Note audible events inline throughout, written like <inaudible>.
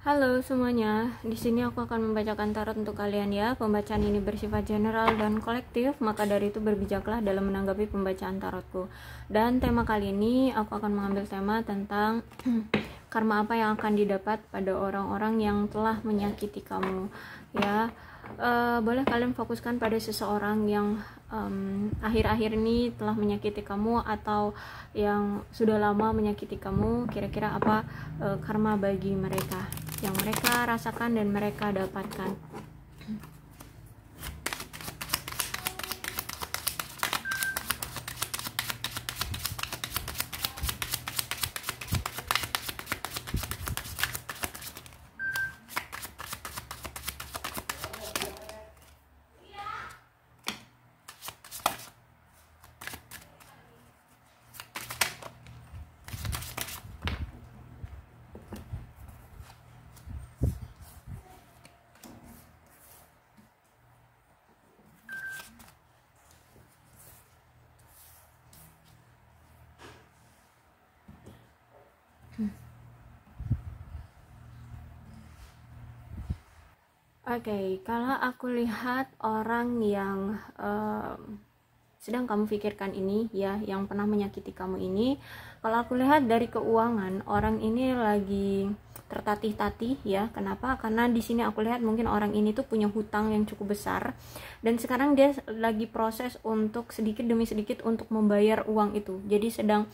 Halo semuanya, di sini aku akan membacakan tarot untuk kalian ya. Pembacaan ini bersifat general dan kolektif, maka dari itu berbijaklah dalam menanggapi pembacaan tarotku. Dan tema kali ini aku akan mengambil tema tentang <clears throat> karma apa yang akan didapat pada orang-orang yang telah menyakiti kamu. Ya, e, boleh kalian fokuskan pada seseorang yang akhir akhir-akhir ini telah menyakiti kamu atau yang sudah lama menyakiti kamu. Kira-kira apa e, karma bagi mereka? yang mereka rasakan dan mereka dapatkan. okay, kalau aku lihat orang yang uh, sedang kamu pikirkan ini ya yang pernah menyakiti kamu ini kalau aku lihat dari keuangan orang ini lagi tertatih-tatih ya kenapa karena di sini aku lihat mungkin orang ini tuh punya hutang yang cukup besar dan sekarang dia lagi proses untuk sedikit demi sedikit untuk membayar uang itu jadi sedang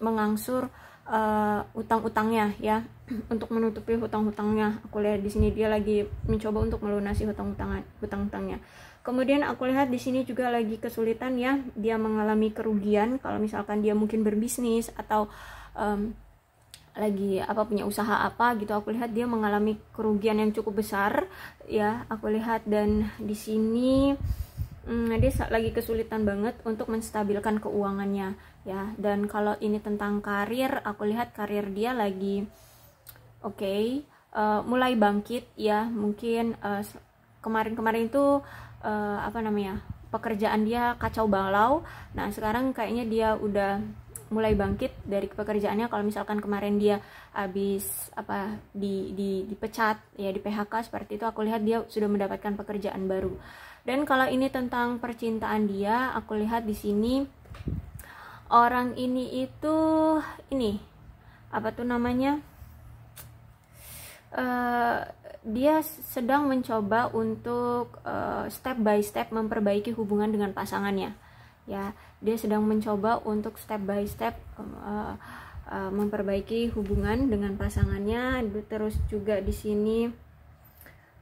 mengangsur uh, utang-utangnya ya <clears throat> untuk menutupi hutang-hutangnya aku lihat di sini dia lagi mencoba untuk melunasi hutang-hutangan hutang-hutangnya kemudian aku lihat di sini juga lagi kesulitan ya dia mengalami kerugian kalau misalkan dia mungkin berbisnis atau um, lagi apa punya usaha apa gitu aku lihat dia mengalami kerugian yang cukup besar ya aku lihat dan di sini hmm, dia lagi kesulitan banget untuk menstabilkan keuangannya ya dan kalau ini tentang karir aku lihat karir dia lagi oke okay, uh, eh, mulai bangkit ya mungkin kemarin eh, kemarin-kemarin itu uh, apa namanya pekerjaan dia kacau balau nah sekarang kayaknya dia udah mulai bangkit dari pekerjaannya kalau misalkan kemarin dia habis apa di, di dipecat ya di PHK seperti itu aku lihat dia sudah mendapatkan pekerjaan baru dan kalau ini tentang percintaan dia aku lihat di sini orang ini itu ini apa tuh namanya uh, dia sedang mencoba untuk uh, step by step memperbaiki hubungan dengan pasangannya ya dia sedang mencoba untuk step by step uh, memperbaiki hubungan dengan pasangannya terus juga di sini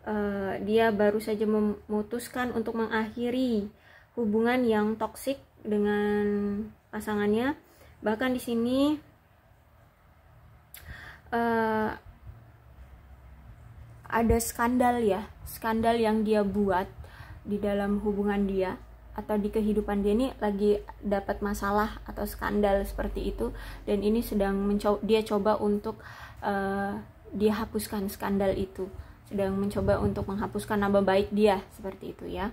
uh, dia baru saja memutuskan untuk mengakhiri hubungan yang toksik dengan pasangannya bahkan di sini uh, ada skandal ya skandal yang dia buat di dalam hubungan dia atau di kehidupan dia ini lagi dapat masalah atau skandal seperti itu dan ini sedang mencoba dia coba untuk uh, eh, dia skandal itu sedang mencoba untuk menghapuskan nama baik dia seperti itu ya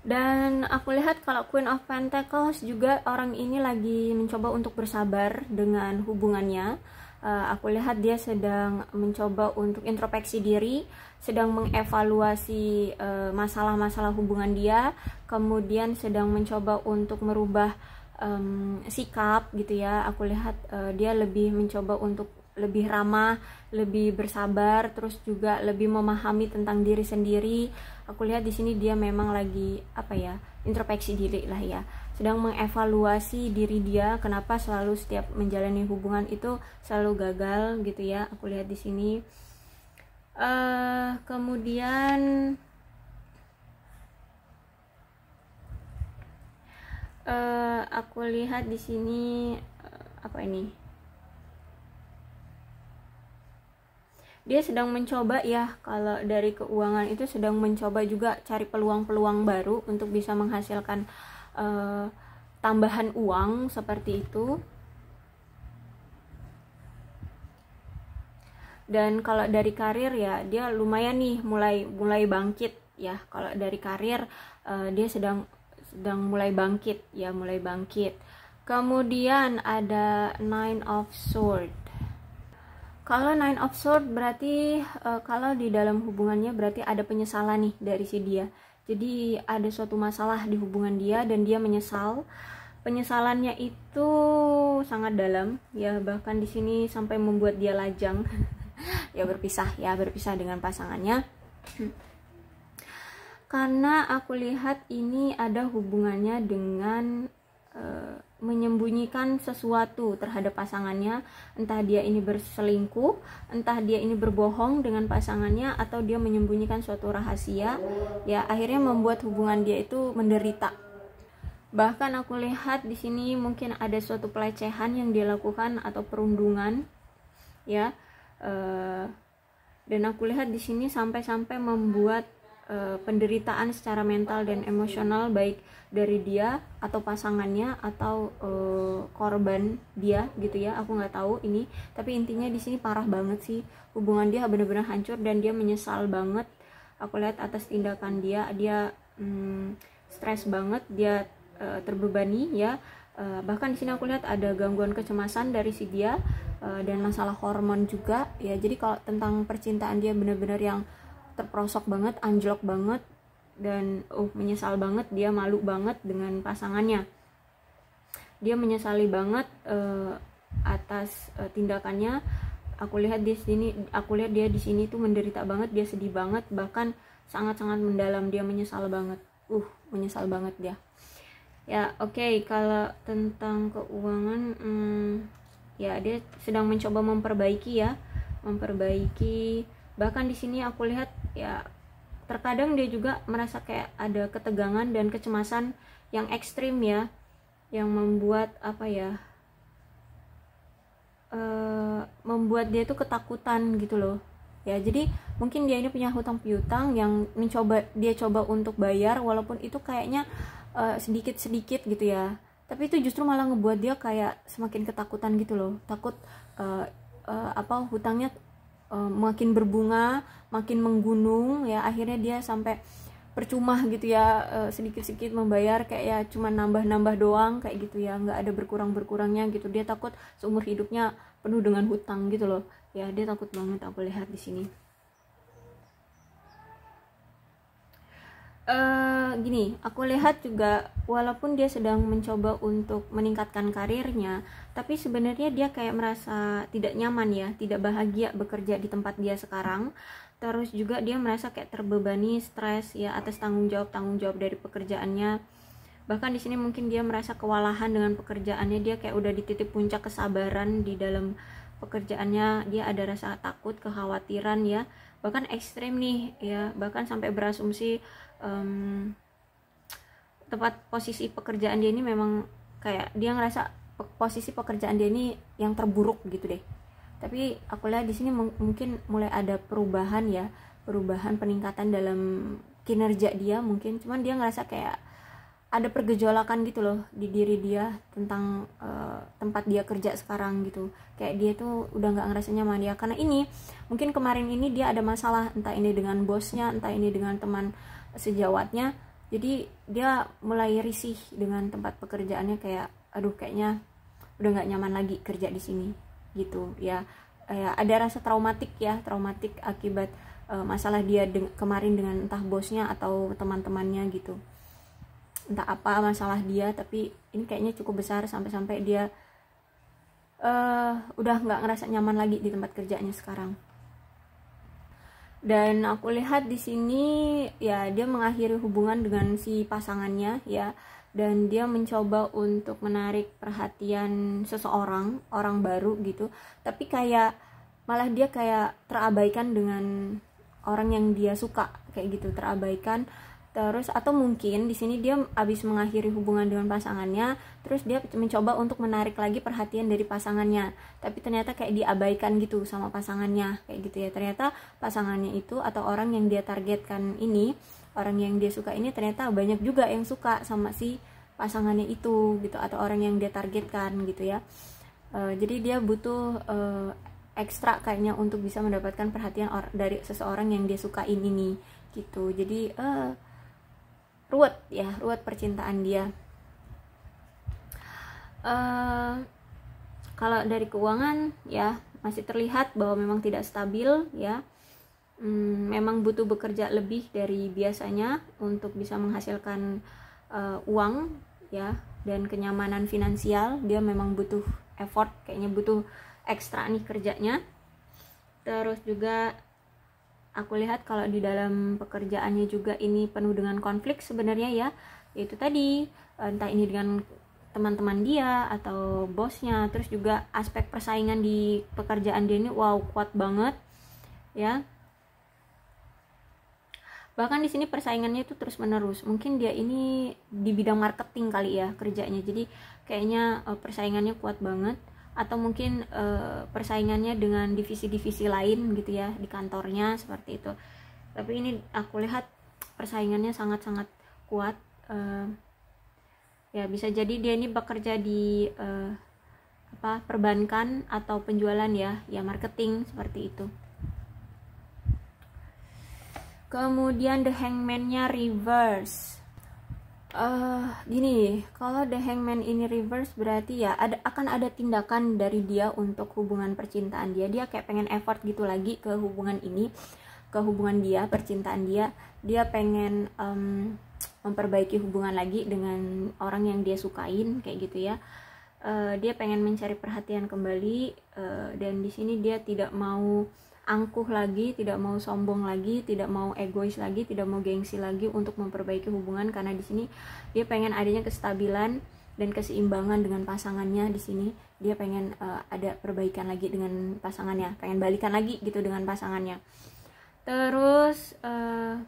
dan aku lihat kalau Queen of Pentacles juga orang ini lagi mencoba untuk bersabar dengan hubungannya. Uh, aku lihat dia sedang mencoba untuk introspeksi diri, sedang mengevaluasi eh, masalah-masalah uh, hubungan dia, kemudian sedang mencoba untuk merubah um, sikap gitu ya. Aku lihat uh, dia lebih mencoba untuk lebih ramah, lebih bersabar, terus juga lebih memahami tentang diri sendiri. Aku lihat di sini dia memang lagi apa ya, introspeksi diri lah ya. Sedang mengevaluasi diri dia kenapa selalu setiap menjalani hubungan itu selalu gagal gitu ya. Aku lihat di sini. Uh, kemudian uh, aku lihat di sini uh, apa ini? dia sedang mencoba ya kalau dari keuangan itu sedang mencoba juga cari peluang-peluang baru untuk bisa menghasilkan uh, tambahan uang seperti itu dan kalau dari karir ya dia lumayan nih mulai mulai bangkit ya kalau dari karir uh, dia sedang sedang mulai bangkit ya mulai bangkit kemudian ada nine of Swords. Kalau nine of sword berarti uh, kalau di dalam hubungannya berarti ada penyesalan nih dari si dia. Jadi ada suatu masalah di hubungan dia dan dia menyesal. Penyesalannya itu sangat dalam ya bahkan di sini sampai membuat dia lajang <laughs> ya berpisah ya berpisah dengan pasangannya. Karena aku lihat ini ada hubungannya dengan eh, menyembunyikan sesuatu terhadap pasangannya, entah dia ini berselingkuh, entah dia ini berbohong dengan pasangannya atau dia menyembunyikan suatu rahasia, ya akhirnya membuat hubungan dia itu menderita. Bahkan aku lihat di sini mungkin ada suatu pelecehan yang dia lakukan atau perundungan, ya. E, dan aku lihat di sini sampai-sampai membuat uh, penderitaan secara mental dan emosional baik dari dia atau pasangannya atau uh, korban dia gitu ya aku nggak tahu ini tapi intinya di sini parah banget sih hubungan dia bener-bener hancur dan dia menyesal banget aku lihat atas tindakan dia dia hmm, stres banget dia uh, terbebani ya uh, bahkan di sini aku lihat ada gangguan kecemasan dari si dia dan masalah hormon juga ya jadi kalau tentang percintaan dia bener-bener yang terperosok banget anjlok banget dan uh menyesal banget dia malu banget dengan pasangannya dia menyesali banget uh, atas uh, tindakannya aku lihat di sini aku lihat dia di sini tuh menderita banget dia sedih banget bahkan sangat-sangat mendalam dia menyesal banget uh menyesal banget dia ya oke okay, kalau tentang keuangan hmm, ya dia sedang mencoba memperbaiki ya memperbaiki bahkan di sini aku lihat ya terkadang dia juga merasa kayak ada ketegangan dan kecemasan yang ekstrim ya yang membuat apa ya uh, membuat dia tuh ketakutan gitu loh ya jadi mungkin dia ini punya hutang piutang yang mencoba dia coba untuk bayar walaupun itu kayaknya uh, eh, sedikit sedikit gitu ya tapi itu justru malah ngebuat dia kayak semakin ketakutan gitu loh takut uh, uh, apa hutangnya uh, makin berbunga makin menggunung ya akhirnya dia sampai percuma gitu ya eh, sedikit-sedikit membayar kayak ya cuma nambah-nambah doang kayak gitu ya nggak ada berkurang-berkurangnya gitu dia takut seumur hidupnya penuh dengan hutang gitu loh ya dia takut banget aku lihat di sini Eh, gini, aku lihat juga walaupun dia sedang mencoba untuk meningkatkan karirnya, tapi sebenarnya dia kayak merasa tidak nyaman ya, tidak bahagia bekerja di tempat dia sekarang. Terus juga dia merasa kayak terbebani, stres ya atas tanggung jawab tanggung jawab dari pekerjaannya. Bahkan di sini mungkin dia merasa kewalahan dengan pekerjaannya, dia kayak udah di titik puncak kesabaran di dalam pekerjaannya, dia ada rasa takut, kekhawatiran ya bahkan ekstrim nih ya bahkan sampai berasumsi um, tempat posisi pekerjaan dia ini memang kayak dia ngerasa posisi pekerjaan dia ini yang terburuk gitu deh tapi aku lihat di sini mungkin mulai ada perubahan ya perubahan peningkatan dalam kinerja dia mungkin cuman dia ngerasa kayak ada pergejolakan gitu loh di diri dia tentang uh, tempat dia kerja sekarang gitu kayak dia tuh udah nggak ngerasa nyaman dia ya. karena ini mungkin kemarin ini dia ada masalah entah ini dengan bosnya entah ini dengan teman sejawatnya jadi dia mulai risih dengan tempat pekerjaannya kayak aduh kayaknya udah nggak nyaman lagi kerja di sini gitu ya eh, ada rasa traumatik ya traumatik akibat uh, masalah dia deng kemarin dengan entah bosnya atau teman-temannya gitu entah apa masalah dia tapi ini kayaknya cukup besar sampai-sampai dia uh, udah nggak ngerasa nyaman lagi di tempat kerjanya sekarang dan aku lihat di sini ya dia mengakhiri hubungan dengan si pasangannya ya dan dia mencoba untuk menarik perhatian seseorang orang baru gitu tapi kayak malah dia kayak terabaikan dengan orang yang dia suka kayak gitu terabaikan terus atau mungkin di sini dia habis mengakhiri hubungan dengan pasangannya terus dia mencoba untuk menarik lagi perhatian dari pasangannya tapi ternyata kayak diabaikan gitu sama pasangannya kayak gitu ya ternyata pasangannya itu atau orang yang dia targetkan ini orang yang dia suka ini ternyata banyak juga yang suka sama si pasangannya itu gitu atau orang yang dia targetkan gitu ya uh, jadi dia butuh uh, ekstra kayaknya untuk bisa mendapatkan perhatian dari seseorang yang dia sukain ini gitu jadi uh, ruwet ya ruwet percintaan dia uh, kalau dari keuangan ya masih terlihat bahwa memang tidak stabil ya hmm, memang butuh bekerja lebih dari biasanya untuk bisa menghasilkan uh, uang ya dan kenyamanan finansial dia memang butuh effort kayaknya butuh ekstra nih kerjanya terus juga aku lihat kalau di dalam pekerjaannya juga ini penuh dengan konflik sebenarnya ya itu tadi entah ini dengan teman-teman dia atau bosnya terus juga aspek persaingan di pekerjaan dia ini wow kuat banget ya bahkan di sini persaingannya itu terus menerus mungkin dia ini di bidang marketing kali ya kerjanya jadi kayaknya eh, persaingannya kuat banget atau mungkin e, persaingannya dengan divisi-divisi lain gitu ya di kantornya seperti itu tapi ini aku lihat persaingannya sangat-sangat kuat e, ya bisa jadi dia ini bekerja di e, apa perbankan atau penjualan ya ya marketing seperti itu kemudian the hangman-nya reverse uh, gini kalau the hangman ini reverse berarti ya ada akan ada tindakan dari dia untuk hubungan percintaan dia dia kayak pengen effort gitu lagi ke hubungan ini ke hubungan dia percintaan dia dia pengen um, memperbaiki hubungan lagi dengan orang yang dia sukain kayak gitu ya uh, dia pengen mencari perhatian kembali uh, dan di sini dia tidak mau angkuh lagi, tidak mau sombong lagi, tidak mau egois lagi, tidak mau gengsi lagi untuk memperbaiki hubungan karena di sini dia pengen adanya kestabilan dan keseimbangan dengan pasangannya di sini. Dia pengen uh, ada perbaikan lagi dengan pasangannya, pengen balikan lagi gitu dengan pasangannya. Terus uh,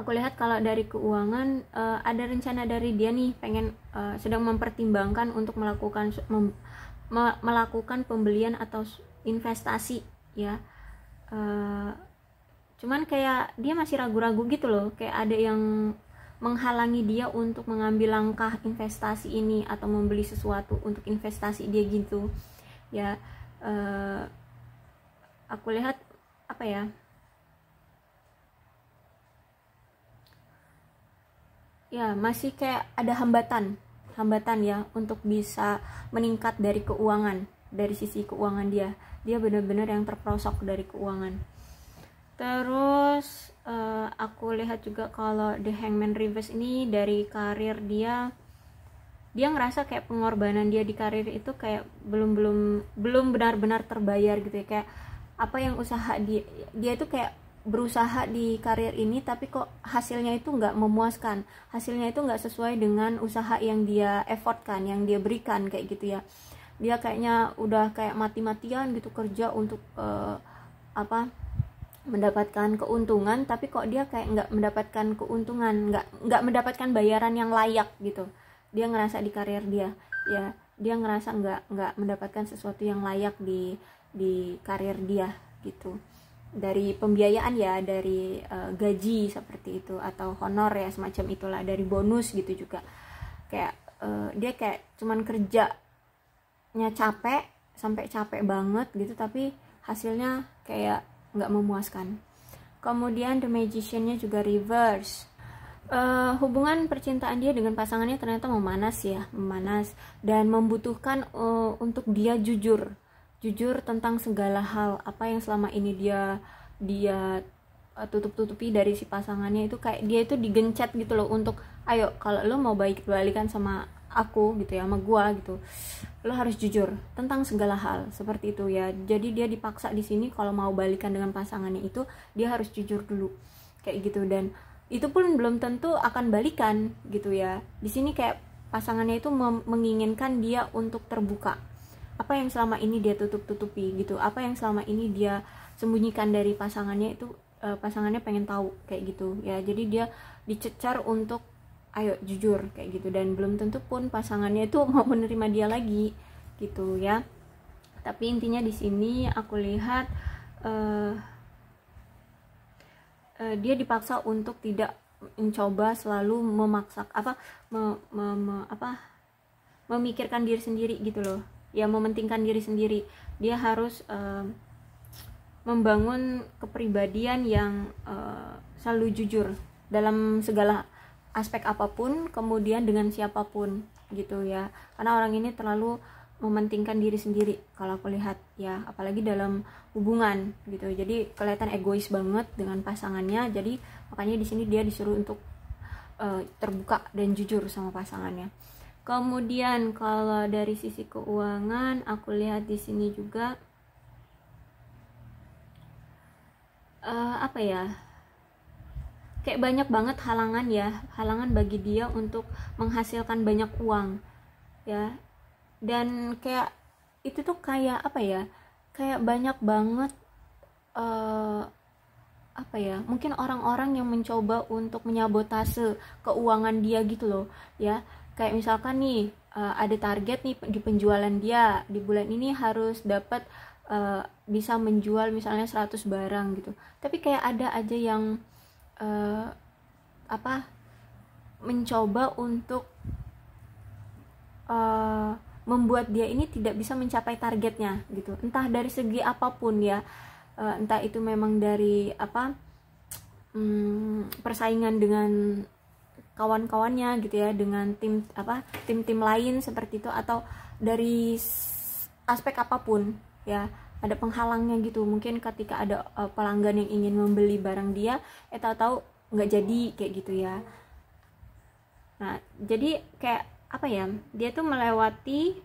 aku lihat kalau dari keuangan uh, ada rencana dari dia nih pengen uh, sedang mempertimbangkan untuk melakukan mem, melakukan pembelian atau investasi ya uh, cuman kayak dia masih ragu-ragu gitu loh kayak ada yang menghalangi dia untuk mengambil langkah investasi ini atau membeli sesuatu untuk investasi dia gitu ya uh, aku lihat apa ya ya masih kayak ada hambatan hambatan ya untuk bisa meningkat dari keuangan dari sisi keuangan dia dia benar-benar yang terprosok dari keuangan terus uh, aku lihat juga kalau The Hangman Rivers ini dari karir dia dia ngerasa kayak pengorbanan dia di karir itu kayak belum belum belum benar-benar terbayar gitu ya kayak apa yang usaha dia dia itu kayak berusaha di karir ini tapi kok hasilnya itu nggak memuaskan hasilnya itu nggak sesuai dengan usaha yang dia effortkan yang dia berikan kayak gitu ya dia kayaknya udah kayak mati-matian gitu kerja untuk uh, apa mendapatkan keuntungan tapi kok dia kayak nggak mendapatkan keuntungan nggak nggak mendapatkan bayaran yang layak gitu dia ngerasa di karir dia ya dia ngerasa nggak nggak mendapatkan sesuatu yang layak di di karir dia gitu dari pembiayaan ya dari uh, gaji seperti itu atau honor ya semacam itulah dari bonus gitu juga kayak uh, dia kayak cuman kerja niatnya capek sampai capek banget gitu tapi hasilnya kayak nggak memuaskan kemudian the magiciannya juga reverse Uh, hubungan percintaan dia dengan pasangannya ternyata memanas ya, memanas dan membutuhkan uh, untuk dia jujur, jujur tentang segala hal apa yang selama ini dia dia Eh, tutup-tutupi dari si pasangannya itu kayak dia itu digencet gitu loh untuk ayo kalau lo mau baik balikan sama aku gitu ya sama gua gitu lo harus jujur tentang segala hal seperti itu ya jadi dia dipaksa di sini kalau mau balikan dengan pasangannya itu dia harus jujur dulu kayak gitu dan itu pun belum tentu akan balikan gitu ya di sini kayak pasangannya itu menginginkan dia untuk terbuka apa yang selama ini dia tutup tutupi gitu apa yang selama ini dia sembunyikan dari pasangannya itu uh, pasangannya pengen tahu kayak gitu ya jadi dia dicecar untuk ayo jujur kayak gitu dan belum tentu pun pasangannya itu <laughs> mau menerima dia lagi gitu ya tapi intinya di sini aku lihat uh, dia dipaksa untuk tidak mencoba selalu memaksa apa me, me, me, apa memikirkan diri sendiri gitu loh ya mementingkan diri sendiri dia harus uh, membangun kepribadian yang uh, selalu jujur dalam segala aspek apapun kemudian dengan siapapun gitu ya karena orang ini terlalu mementingkan diri sendiri kalau aku lihat ya apalagi dalam hubungan gitu jadi kelihatan egois banget dengan pasangannya jadi makanya di sini dia disuruh untuk uh, terbuka dan jujur sama pasangannya kemudian kalau dari sisi keuangan aku lihat di sini juga uh, apa ya kayak banyak banget halangan ya halangan bagi dia untuk menghasilkan banyak uang ya dan kayak itu tuh kayak apa ya kayak banyak banget uh, apa ya mungkin orang-orang yang mencoba untuk menyabotase keuangan dia gitu loh ya kayak misalkan nih eh, ada target nih di penjualan dia di bulan ini harus dapat uh, bisa menjual misalnya 100 barang gitu tapi kayak ada aja yang uh, apa mencoba untuk uh, membuat dia ini tidak bisa mencapai targetnya gitu entah dari segi apapun ya uh, entah itu memang dari apa um, persaingan dengan kawan-kawannya gitu ya dengan tim apa tim-tim lain seperti itu atau dari aspek apapun ya ada penghalangnya gitu mungkin ketika ada uh, pelanggan yang ingin membeli barang dia eh tahu-tahu nggak jadi kayak gitu ya nah jadi kayak apa ya dia tuh melewati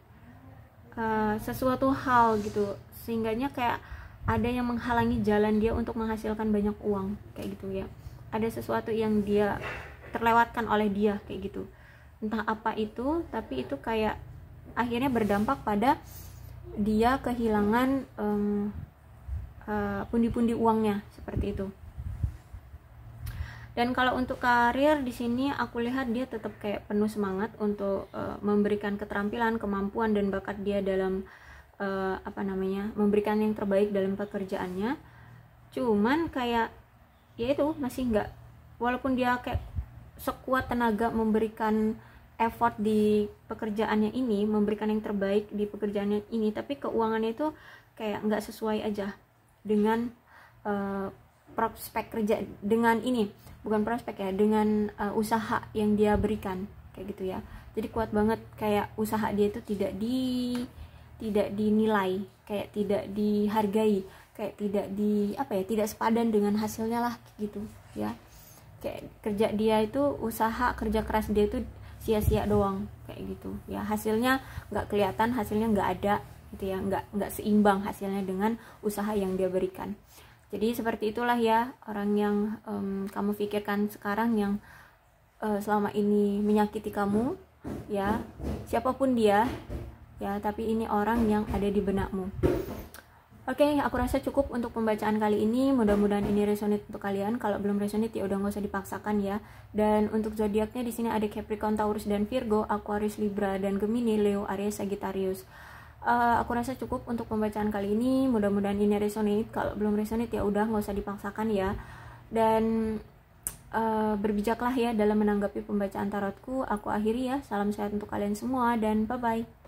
uh, sesuatu hal gitu sehingganya kayak ada yang menghalangi jalan dia untuk menghasilkan banyak uang kayak gitu ya ada sesuatu yang dia terlewatkan oleh dia kayak gitu entah apa itu tapi itu kayak akhirnya berdampak pada dia kehilangan um, uh, pundi-pundi uangnya seperti itu dan kalau untuk karir di sini aku lihat dia tetap kayak penuh semangat untuk uh, memberikan keterampilan kemampuan dan bakat dia dalam uh, apa namanya memberikan yang terbaik dalam pekerjaannya cuman kayak ya itu masih nggak walaupun dia kayak sekuat tenaga memberikan effort di pekerjaannya ini memberikan yang terbaik di pekerjaannya ini tapi keuangannya itu kayak nggak sesuai aja dengan uh, prospek kerja dengan ini bukan prospek ya dengan uh, usaha yang dia berikan kayak gitu ya jadi kuat banget kayak usaha dia itu tidak di tidak dinilai kayak tidak dihargai kayak tidak di apa ya tidak sepadan dengan hasilnya lah gitu ya kayak kerja dia itu usaha kerja keras dia itu sia-sia doang kayak gitu ya hasilnya nggak kelihatan hasilnya nggak ada gitu ya nggak nggak seimbang hasilnya dengan usaha yang dia berikan jadi seperti itulah ya orang yang um, kamu pikirkan sekarang yang uh, selama ini menyakiti kamu ya siapapun dia ya tapi ini orang yang ada di benakmu Oke, okay, aku rasa cukup untuk pembacaan kali ini. Mudah-mudahan ini resonate untuk kalian. Kalau belum resonate ya udah nggak usah dipaksakan ya. Dan untuk zodiaknya di sini ada Capricorn, Taurus dan Virgo, Aquarius, Libra dan Gemini, Leo, Aries, Sagittarius. Uh, aku rasa cukup untuk pembacaan kali ini. Mudah-mudahan ini resonate. Kalau belum resonate ya udah nggak usah dipaksakan ya. Dan uh, berbijaklah ya dalam menanggapi pembacaan tarotku. Aku akhiri ya. Salam sehat untuk kalian semua dan bye bye.